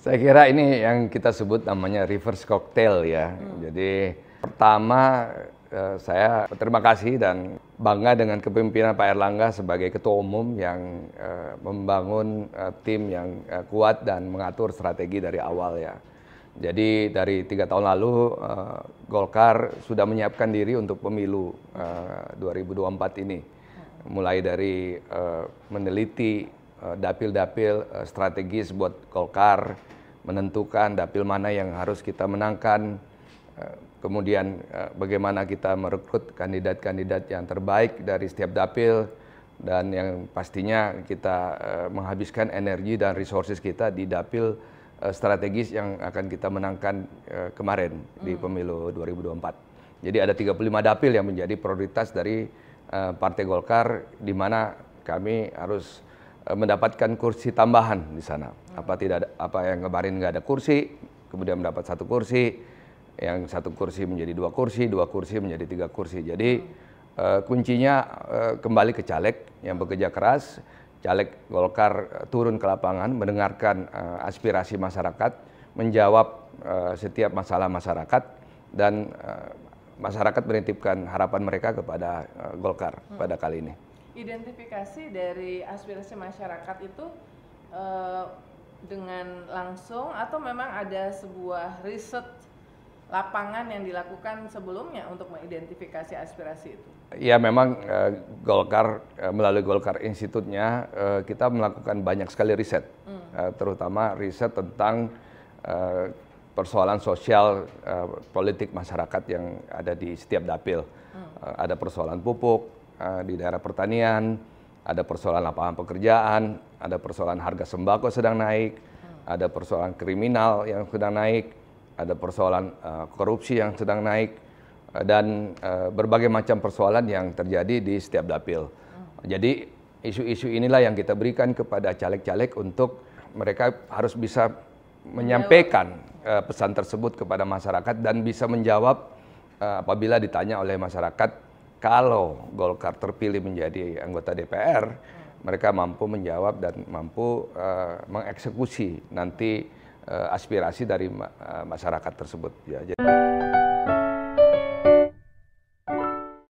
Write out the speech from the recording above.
Saya kira ini yang kita sebut namanya reverse cocktail ya. Hmm. Jadi pertama eh, saya terima kasih dan bangga dengan kepemimpinan Pak Erlangga sebagai ketua umum yang eh, membangun eh, tim yang kuat dan mengatur strategi dari awal ya. Jadi dari tiga tahun lalu Golkar sudah menyiapkan diri untuk pemilu 2024 ini, hmm. mulai dari meneliti Eh, dapil-dapil eh, strategis buat Golkar menentukan dapil mana yang harus kita menangkan eh, kemudian bagaimana kita merekrut kandidat-kandidat yang terbaik dari setiap dapil dan yang pastinya kita menghabiskan energi dan resources kita di dapil strategis yang akan kita menangkan kemarin di hmm. pemilu 2024. Jadi ada 35 dapil yang menjadi prioritas dari Partai Golkar di mana kami harus Eh, mendapatkan kursi tambahan di sana. Apa tidak ada, apa yang kemarin nggak ada kursi, kemudian mendapat satu kursi, yang satu kursi menjadi dua kursi, dua kursi menjadi tiga kursi. Jadi uh, kuncinya uh, kembali ke caleg yang bekerja keras, caleg Golkar turun ke lapangan, mendengarkan uh, aspirasi masyarakat, menjawab uh, setiap masalah masyarakat dan uh, masyarakat menitipkan harapan mereka kepada uh, Golkar hmm. pada kali ini identifikasi dari aspirasi masyarakat itu uh, dengan langsung atau memang ada sebuah riset lapangan yang dilakukan sebelumnya untuk mengidentifikasi aspirasi itu? Ya memang eh, Golkar eh, melalui Golkar Institutnya kita melakukan banyak sekali riset, hmm. terutama riset tentang persoalan sosial politik masyarakat yang ada di setiap dapil. Hmm. ada persoalan pupuk, Eh, di daerah pertanian, ada persoalan lapangan pekerjaan, ada persoalan harga sembako sedang naik, ada persoalan kriminal yang sedang naik, ada persoalan uh, korupsi yang sedang naik, eh, dan uh, berbagai macam persoalan yang terjadi di setiap dapil. Jadi isu-isu inilah yang kita berikan kepada caleg-caleg untuk mereka harus bisa menyampaikan uh, pesan tersebut kepada masyarakat dan bisa menjawab uh, apabila ditanya oleh masyarakat kalau Golkar terpilih menjadi anggota DPR, mereka mampu menjawab dan mampu uh, mengeksekusi nanti uh, aspirasi dari ma eh, masyarakat tersebut. Ya. Jadi...